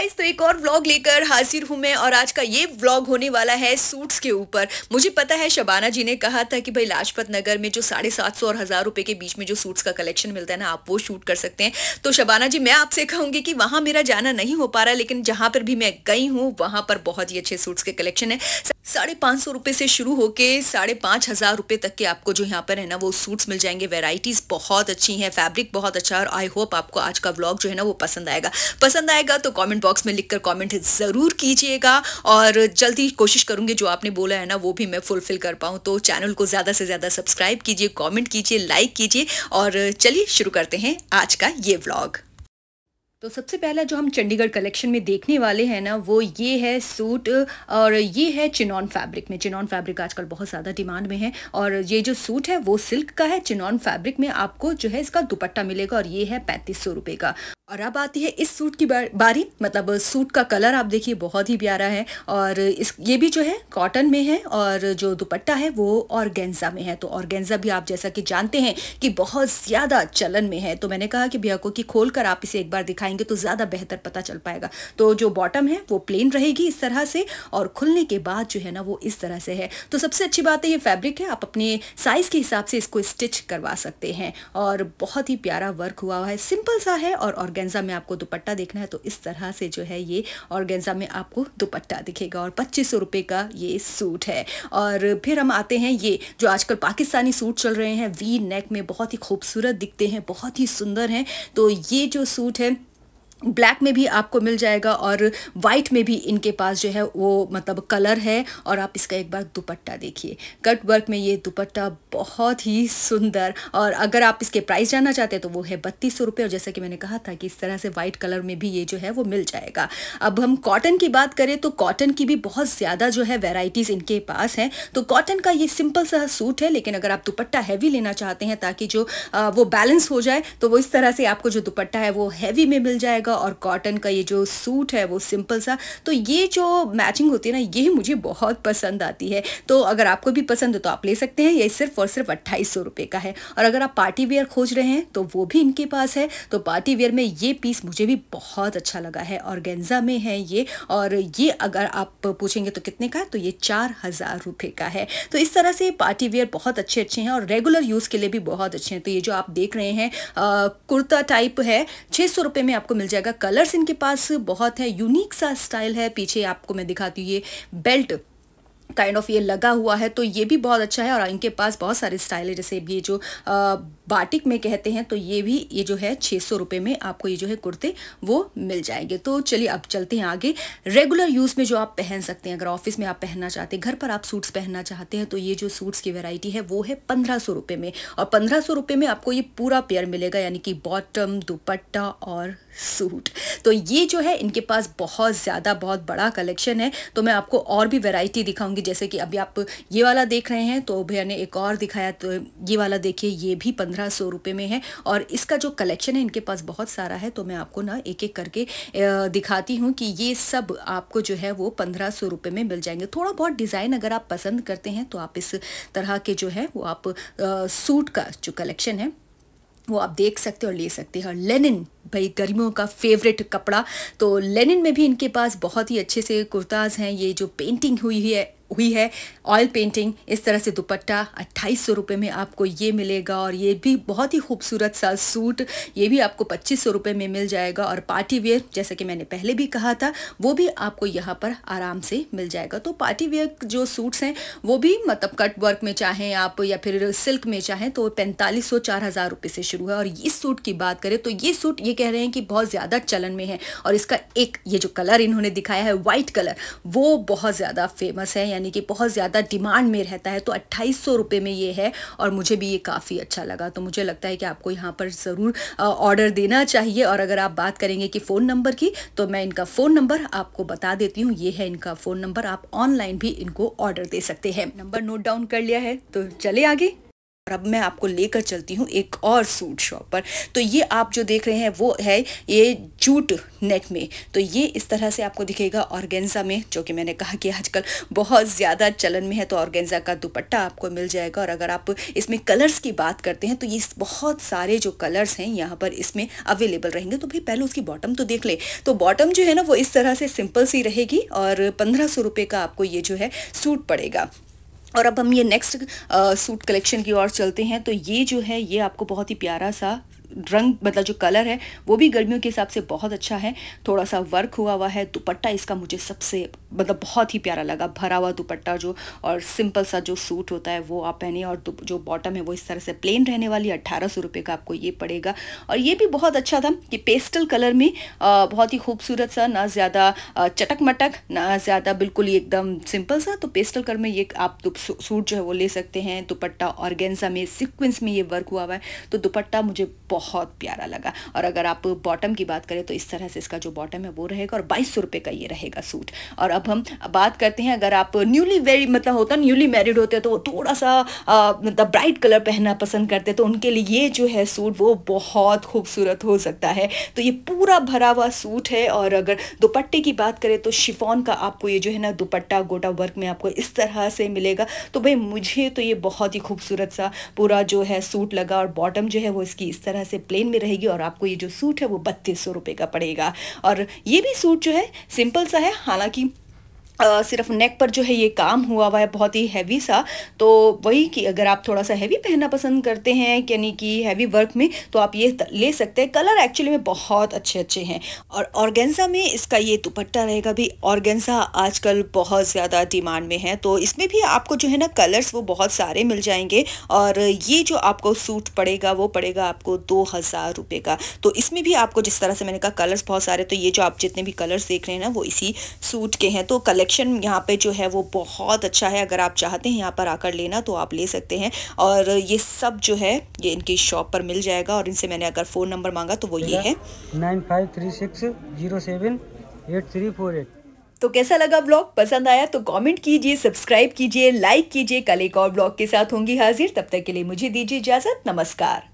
guys तो एक और व्लॉग लेकर हाजिर हूँ मैं और आज का ये व्लॉग होने वाला है सूट्स के ऊपर मुझे पता है शबाना जी ने कहा था कि भाई लाजपत नगर में जो साढ़े सात सौ और हज़ार रुपए के बीच में जो सूट्स का कलेक्शन मिलता है ना आप वो शूट कर सकते हैं तो शबाना जी मैं आपसे कहूंगी कि वहां मेरा जाना नहीं हो पा रहा लेकिन जहां पर भी मैं गई हूँ वहाँ पर बहुत ही अच्छे सूट्स के कलेक्शन है साढ़े पांच सौ रुपए से शुरू होकर साढ़े पांच हज़ार रुपए तक के आपको जो यहाँ पर है ना वो सूट्स मिल जाएंगे वेराइटीज़ बहुत अच्छी हैं फैब्रिक बहुत अच्छा है और आई होप आपको आज का व्लॉग जो है ना वो पसंद आएगा पसंद आएगा तो कॉमेंट बॉक्स बॉक्स में लिखकर कमेंट ज़रूर कीजिएगा और जल्दी कोशिश करूंगी जो आपने बोला है ना वो भी मैं फुलफिल कर पाऊँ तो चैनल को ज़्यादा से ज़्यादा सब्सक्राइब कीजिए कॉमेंट कीजिए लाइक कीजिए और चलिए शुरू करते हैं आज का ये व्लॉग तो सबसे पहला जो हम चंडीगढ़ कलेक्शन में देखने वाले हैं ना वो ये है सूट और ये है चिनॉन फैब्रिक में चिनॉन फैब्रिक आजकल बहुत ज़्यादा डिमांड में है और ये जो सूट है वो सिल्क का है चिनॉन फैब्रिक में आपको जो है इसका दुपट्टा मिलेगा और ये है पैंतीस सौ रुपये का और अब आती है इस सूट की बारी मतलब सूट का कलर आप देखिए बहुत ही प्यारा है और इस ये भी जो है कॉटन में है और जो दुपट्टा है वो ऑर्गेंजा में है तो ऑर्गेंजा भी आप जैसा कि जानते हैं कि बहुत ज़्यादा चलन में है तो मैंने कहा कि भैया को कि खोल कर आप इसे एक बार दिखाएंगे तो ज़्यादा बेहतर पता चल पाएगा तो जो बॉटम है वो प्लेन रहेगी इस तरह से और खुलने के बाद जो है ना वो इस तरह से है तो सबसे अच्छी बात है ये फैब्रिक है आप अपने साइज़ के हिसाब से इसको स्टिच करवा सकते हैं और बहुत ही प्यारा वर्क हुआ है सिंपल सा है और ऑर्गेंजा में आपको दुपट्टा देखना है तो इस तरह से जो है ये ऑर्गेंजा में आपको दुपट्टा दिखेगा और पच्चीस रुपये का ये सूट है और फिर हम आते हैं ये जो आजकल पाकिस्तानी सूट चल रहे हैं वी नेक में बहुत ही खूबसूरत दिखते हैं बहुत ही सुंदर हैं तो ये जो सूट है ब्लैक में भी आपको मिल जाएगा और वाइट में भी इनके पास जो है वो मतलब कलर है और आप इसका एक बार दुपट्टा देखिए कट वर्क में ये दुपट्टा बहुत ही सुंदर और अगर आप इसके प्राइस जानना चाहते हैं तो वो है बत्तीस सौ रुपये और जैसा कि मैंने कहा था कि इस तरह से वाइट कलर में भी ये जो है वो मिल जाएगा अब हम कॉटन की बात करें तो कॉटन की भी बहुत ज़्यादा जो है वेराइटीज़ इनके पास हैं तो कॉटन का ये सिंपल सा सूट है लेकिन अगर आप दुपट्टा हैवी लेना चाहते हैं ताकि जो वो बैलेंस हो जाए तो वो इस तरह से आपको जो दुपट्टा है वो हैवी में मिल जाएगा का और कॉटन का ये जो सूट है वो सिंपल सा तो ये जो मैचिंग होती है ना ये मुझे बहुत पसंद आती है तो अगर आपको भी पसंद हो तो आप ले सकते हैं ये सिर्फ और सिर्फ अट्ठाईस सौ रुपये का है और अगर आप पार्टी वेयर खोज रहे हैं तो वो भी इनके पास है तो पार्टी वेयर में ये पीस मुझे भी बहुत अच्छा लगा है और गेंजा में है ये और ये अगर आप पूछेंगे तो कितने का है तो ये चार हज़ार रुपये का है तो इस तरह से पार्टी वेयर बहुत अच्छे अच्छे हैं और रेगुलर यूज़ के लिए भी बहुत अच्छे हैं तो ये जो आप देख रहे हैं आ, कुर्ता टाइप है छः सौ में आपको मिल जाएगा जाएगा कलर्स इनके पास बहुत है यूनिक सा स्टाइल है पीछे आपको मैं दिखाती हूँ ये बेल्ट काइंड ऑफ ये लगा हुआ है तो ये भी बहुत अच्छा है और इनके पास बहुत सारे स्टाइल है जैसे ये जो आ, बाटिक में कहते हैं तो ये भी ये जो है छः सौ रुपये में आपको ये जो है कुर्ते वो मिल जाएंगे तो चलिए अब चलते हैं आगे रेगुलर यूज़ में जो आप पहन सकते हैं अगर ऑफिस में आप पहनना चाहते हैं घर पर आप सूट्स पहनना चाहते हैं तो ये जो सूट्स की वेराइटी है वो है पंद्रह सौ रुपये में और पंद्रह सौ रुपये में आपको ये पूरा पेयर मिलेगा यानी कि बॉटम दुपट्टा और सूट तो ये जो है इनके पास बहुत ज़्यादा बहुत बड़ा कलेक्शन है तो मैं आपको और भी वेराइटी दिखाऊंगी होगी जैसे कि अभी आप ये वाला देख रहे हैं तो भैया ने एक और दिखाया तो ये वाला देखिए ये भी पंद्रह सौ रुपये में है और इसका जो कलेक्शन है इनके पास बहुत सारा है तो मैं आपको ना एक एक करके दिखाती हूँ कि ये सब आपको जो है वो पंद्रह सौ रुपये में मिल जाएंगे थोड़ा बहुत डिज़ाइन अगर आप पसंद करते हैं तो आप इस तरह के जो है वो आप सूट का जो कलेक्शन है वो आप देख सकते हो और ले सकते हैं और लेनिन भाई गर्मियों का फेवरेट कपड़ा तो लेनिन में भी इनके पास बहुत ही अच्छे से कुर्ताज़ हैं ये जो पेंटिंग हुई है हुई है ऑयल पेंटिंग इस तरह से दुपट्टा अट्ठाईस सौ रुपये में आपको ये मिलेगा और ये भी बहुत ही खूबसूरत सा सूट ये भी आपको पच्चीस सौ रुपये में मिल जाएगा और पार्टी वेयर जैसा कि मैंने पहले भी कहा था वो भी आपको यहाँ पर आराम से मिल जाएगा तो पार्टी वेयर जो सूट्स हैं वो भी मतलब कट वर्क में चाहें आप या फिर सिल्क में चाहें तो पैंतालीस सौ चार हज़ार रुपये से शुरू है और इस सूट की बात करें तो ये सूट ये कह रहे हैं कि बहुत ज़्यादा चलन में है और इसका एक ये जो कलर इन्होंने दिखाया है वाइट कलर वो बहुत ज़्यादा फेमस है यानी कि बहुत ज़्यादा डिमांड में रहता है तो अट्ठाईस सौ में ये है और मुझे भी ये काफ़ी अच्छा लगा तो मुझे लगता है कि आपको यहाँ पर ज़रूर ऑर्डर देना चाहिए और अगर आप बात करेंगे कि फ़ोन नंबर की तो मैं इनका फ़ोन नंबर आपको बता देती हूँ ये है इनका फ़ोन नंबर आप ऑनलाइन भी इनको ऑर्डर दे सकते हैं नंबर नोट डाउन कर लिया है तो चले आगे और अब मैं आपको लेकर चलती हूँ एक और सूट शॉप पर तो ये आप जो देख रहे हैं वो है ये जूट नेट में तो ये इस तरह से आपको दिखेगा ऑर्गेंजा में जो कि मैंने कहा कि आजकल बहुत ज़्यादा चलन में है तो ऑर्गेंजा का दुपट्टा आपको मिल जाएगा और अगर आप इसमें कलर्स की बात करते हैं तो ये बहुत सारे जो कलर्स हैं यहाँ पर इसमें अवेलेबल रहेंगे तो भाई पहले उसकी बॉटम तो देख ले तो बॉटम जो है ना वो इस तरह से सिंपल सी रहेगी और पंद्रह सौ का आपको ये जो है सूट पड़ेगा और अब हम ये नेक्स्ट सूट कलेक्शन की ओर चलते हैं तो ये जो है ये आपको बहुत ही प्यारा सा रंग मतलब जो कलर है वो भी गर्मियों के हिसाब से बहुत अच्छा है थोड़ा सा वर्क हुआ हुआ है दुपट्टा इसका मुझे सबसे मतलब बहुत ही प्यारा लगा भरा हुआ दुपट्टा जो और सिंपल सा जो सूट होता है वो आप पहने और जो बॉटम है वो इस तरह से प्लेन रहने वाली अट्ठारह सौ रुपये का आपको ये पड़ेगा और ये भी बहुत अच्छा था कि पेस्टल कलर में बहुत ही खूबसूरत सा ना ज़्यादा चटक मटक ना ज़्यादा बिल्कुल ही एकदम सिंपल सा तो पेस्टल कलर में ये आप सूट जो है वो ले सकते हैं दुपट्टा ऑर्गेन्जा में सिक्वेंस में ये वर्क हुआ हुआ है तो दुपट्टा मुझे बहुत बहुत प्यारा लगा और अगर आप बॉटम की बात करें तो इस तरह से इसका जो बॉटम है वो रहेगा और बाईस सौ का ये रहेगा सूट और अब हम बात करते हैं अगर आप न्यूली वेरी मतलब होता है न्यूली मैरिड होते हैं तो वो थोड़ा सा मतलब ब्राइट कलर पहनना पसंद करते तो उनके लिए ये जो है सूट वो बहुत खूबसूरत हो सकता है तो ये पूरा भरा हुआ सूट है और अगर दुपट्टे की बात करें तो शिफॉन का आपको ये जो है ना दुपट्टा गोटा वर्क में आपको इस तरह से मिलेगा तो भाई मुझे तो ये बहुत ही खूबसूरत सा पूरा जो है सूट लगा और बॉटम जो है वो इसकी इस तरह से प्लेन में रहेगी और आपको ये जो सूट है वो बत्तीस सौ रुपये का पड़ेगा और ये भी सूट जो है सिंपल सा है हालांकि Uh, सिर्फ नेक पर जो है ये काम हुआ हुआ है बहुत ही हैवी सा तो वही कि अगर आप थोड़ा सा हैवी पहनना पसंद करते हैं यानी कि हैवी वर्क में तो आप ये ले सकते हैं कलर एक्चुअली में बहुत अच्छे अच्छे हैं और ऑर्गेंजा में इसका ये दुपट्टा रहेगा भी ऑर्गेंजा आजकल बहुत ज़्यादा डिमांड में है तो इसमें भी आपको जो है ना कलर्स वो बहुत सारे मिल जाएंगे और ये जो आपको सूट पड़ेगा वो पड़ेगा आपको दो हज़ार रुपये का तो इसमें भी आपको जिस तरह से मैंने कहा कलर्स बहुत सारे तो ये जो आप जितने भी कलर्स देख रहे हैं ना वो इसी सूट के हैं तो कलेक्ट कलेक्शन यहाँ पे जो है वो बहुत अच्छा है अगर आप चाहते हैं यहाँ पर आकर लेना तो आप ले सकते हैं और ये सब जो है ये इनकी शॉप पर मिल जाएगा और इनसे मैंने अगर फ़ोन नंबर मांगा तो वो ये है nine five three six zero seven eight three four eight तो कैसा लगा ब्लॉग पसंद आया तो कमेंट कीजिए सब्सक्राइब कीजिए लाइक कीजिए कल एक और ब्लॉग के साथ होंगी हाजिर तब तक के लिए मुझे दीजिए इजाज़त नमस्कार